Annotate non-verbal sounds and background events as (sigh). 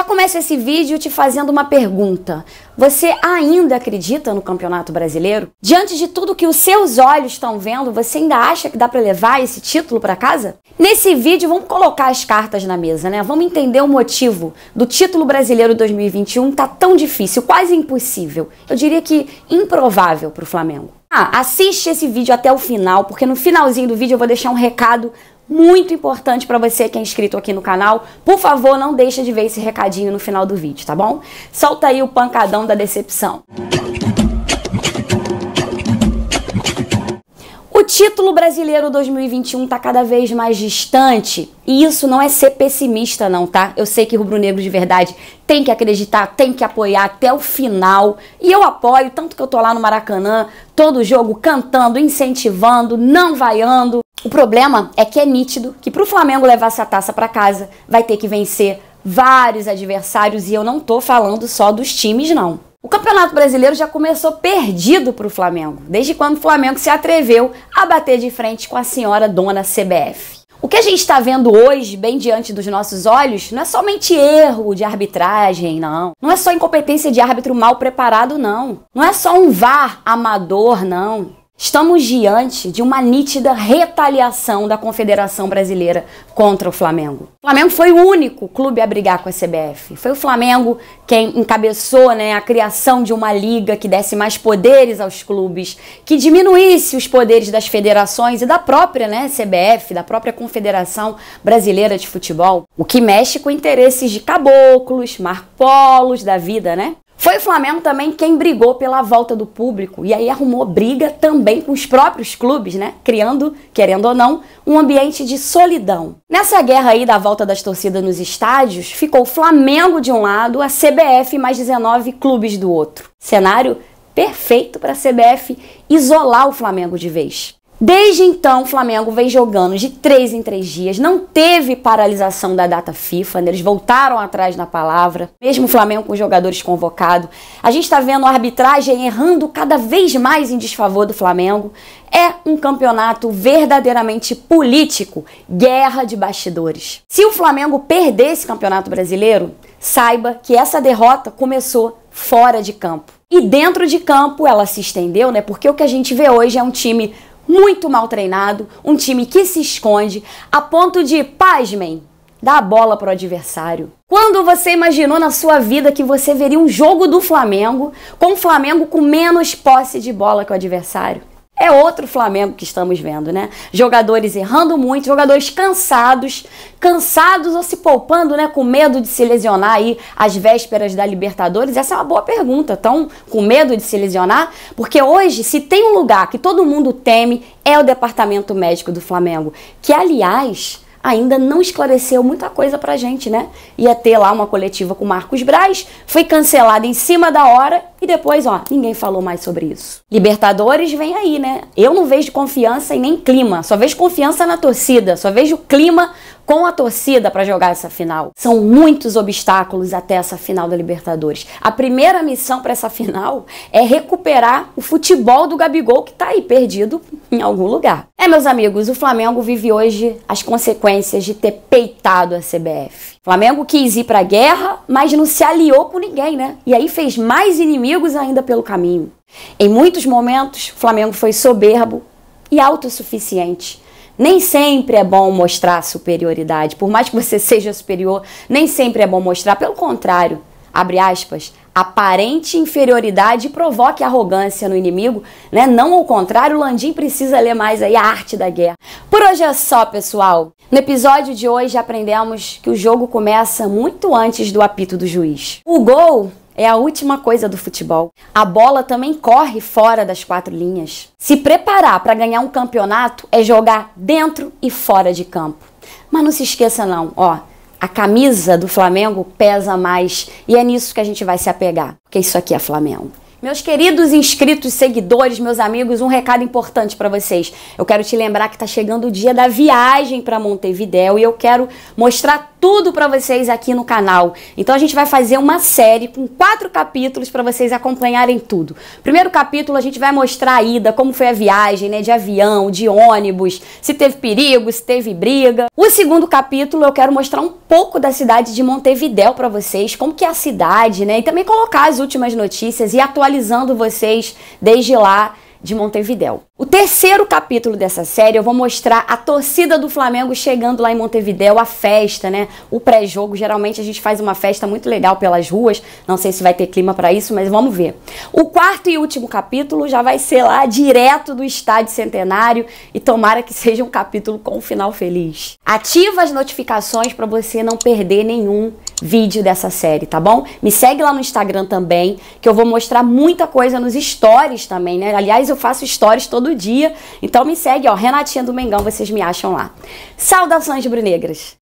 Já começo esse vídeo te fazendo uma pergunta. Você ainda acredita no Campeonato Brasileiro? Diante de tudo que os seus olhos estão vendo, você ainda acha que dá para levar esse título para casa? Nesse vídeo vamos colocar as cartas na mesa, né? Vamos entender o motivo do título brasileiro 2021 tá tão difícil, quase impossível. Eu diria que improvável para o Flamengo. Ah, assiste esse vídeo até o final, porque no finalzinho do vídeo eu vou deixar um recado muito importante para você que é inscrito aqui no canal. Por favor, não deixa de ver esse recadinho no final do vídeo, tá bom? Solta aí o pancadão da decepção. título brasileiro 2021 está cada vez mais distante. E isso não é ser pessimista, não, tá? Eu sei que rubro-negro de verdade tem que acreditar, tem que apoiar até o final. E eu apoio, tanto que eu tô lá no Maracanã, todo jogo cantando, incentivando, não vaiando. O problema é que é nítido que pro Flamengo levar essa taça para casa, vai ter que vencer vários adversários e eu não tô falando só dos times, não. O Campeonato Brasileiro já começou perdido para o Flamengo, desde quando o Flamengo se atreveu a bater de frente com a senhora dona CBF. O que a gente está vendo hoje, bem diante dos nossos olhos, não é somente erro de arbitragem, não. Não é só incompetência de árbitro mal preparado, não. Não é só um VAR amador, não. Estamos diante de uma nítida retaliação da Confederação Brasileira contra o Flamengo. O Flamengo foi o único clube a brigar com a CBF. Foi o Flamengo quem encabeçou né, a criação de uma liga que desse mais poderes aos clubes, que diminuísse os poderes das federações e da própria né, CBF, da própria Confederação Brasileira de Futebol, o que mexe com interesses de caboclos, marpolos da vida, né? Foi o Flamengo também quem brigou pela volta do público e aí arrumou briga também com os próprios clubes, né? Criando, querendo ou não, um ambiente de solidão. Nessa guerra aí da volta das torcidas nos estádios, ficou o Flamengo de um lado, a CBF mais 19 clubes do outro. Cenário perfeito para a CBF isolar o Flamengo de vez. Desde então, o Flamengo vem jogando de três em três dias. Não teve paralisação da data FIFA, né? eles voltaram atrás na palavra. Mesmo o Flamengo com os jogadores convocados. A gente está vendo a arbitragem errando cada vez mais em desfavor do Flamengo. É um campeonato verdadeiramente político, guerra de bastidores. Se o Flamengo perder esse campeonato brasileiro, saiba que essa derrota começou fora de campo. E dentro de campo ela se estendeu, né? Porque o que a gente vê hoje é um time muito mal treinado, um time que se esconde a ponto de, pasmem, dar a bola para o adversário. Quando você imaginou na sua vida que você veria um jogo do Flamengo com o Flamengo com menos posse de bola que o adversário? é outro Flamengo que estamos vendo, né? Jogadores errando muito, jogadores cansados, cansados ou se poupando, né? Com medo de se lesionar aí às vésperas da Libertadores. Essa é uma boa pergunta. Estão com medo de se lesionar? Porque hoje, se tem um lugar que todo mundo teme, é o departamento médico do Flamengo. Que, aliás ainda não esclareceu muita coisa pra gente, né? Ia ter lá uma coletiva com Marcos Braz, foi cancelada em cima da hora e depois, ó, ninguém falou mais sobre isso. Libertadores vem aí, né? Eu não vejo confiança e nem clima, só vejo confiança na torcida, só vejo clima com a torcida para jogar essa final. São muitos obstáculos até essa final da Libertadores. A primeira missão para essa final é recuperar o futebol do Gabigol que tá aí perdido em algum lugar. É, meus amigos, o Flamengo vive hoje as consequências de ter peitado a CBF. Flamengo quis ir pra guerra, mas não se aliou com ninguém, né? E aí fez mais inimigos ainda pelo caminho. Em muitos momentos, o Flamengo foi soberbo e autossuficiente. Nem sempre é bom mostrar superioridade. Por mais que você (laughs) seja superior, nem sempre é bom mostrar. Pelo contrário, abre aspas, aparente inferioridade provoque arrogância no inimigo, né? Não ao contrário, o Landim precisa ler mais aí a arte da guerra. Por hoje é só, pessoal. No episódio de hoje aprendemos que o jogo começa muito antes do apito do juiz. O gol é a última coisa do futebol. A bola também corre fora das quatro linhas. Se preparar para ganhar um campeonato é jogar dentro e fora de campo. Mas não se esqueça não, ó, a camisa do Flamengo pesa mais e é nisso que a gente vai se apegar, porque isso aqui é Flamengo. Meus queridos inscritos, seguidores, meus amigos, um recado importante para vocês. Eu quero te lembrar que está chegando o dia da viagem para Montevidéu e eu quero mostrar tudo para vocês aqui no canal. Então a gente vai fazer uma série com quatro capítulos para vocês acompanharem tudo. Primeiro capítulo a gente vai mostrar a ida, como foi a viagem, né, de avião, de ônibus, se teve perigo, se teve briga. O segundo capítulo eu quero mostrar um pouco da cidade de Montevidéu para vocês, como que é a cidade, né, e também colocar as últimas notícias e atualizando vocês desde lá de Montevidéu. O terceiro capítulo dessa série eu vou mostrar a torcida do Flamengo chegando lá em Montevidéu, a festa, né? O pré-jogo. Geralmente a gente faz uma festa muito legal pelas ruas. Não sei se vai ter clima para isso, mas vamos ver. O quarto e último capítulo já vai ser lá direto do estádio centenário e tomara que (laughs) seja um capítulo com um final feliz. Ativa as notificações para você não perder nenhum vídeo dessa série, tá bom? Me segue lá no Instagram também, que eu vou mostrar muita coisa nos stories também, né? Aliás, eu faço stories todo todo dia. Então me segue, ó, Renatinha do Mengão, vocês me acham lá. Saudações brunegras!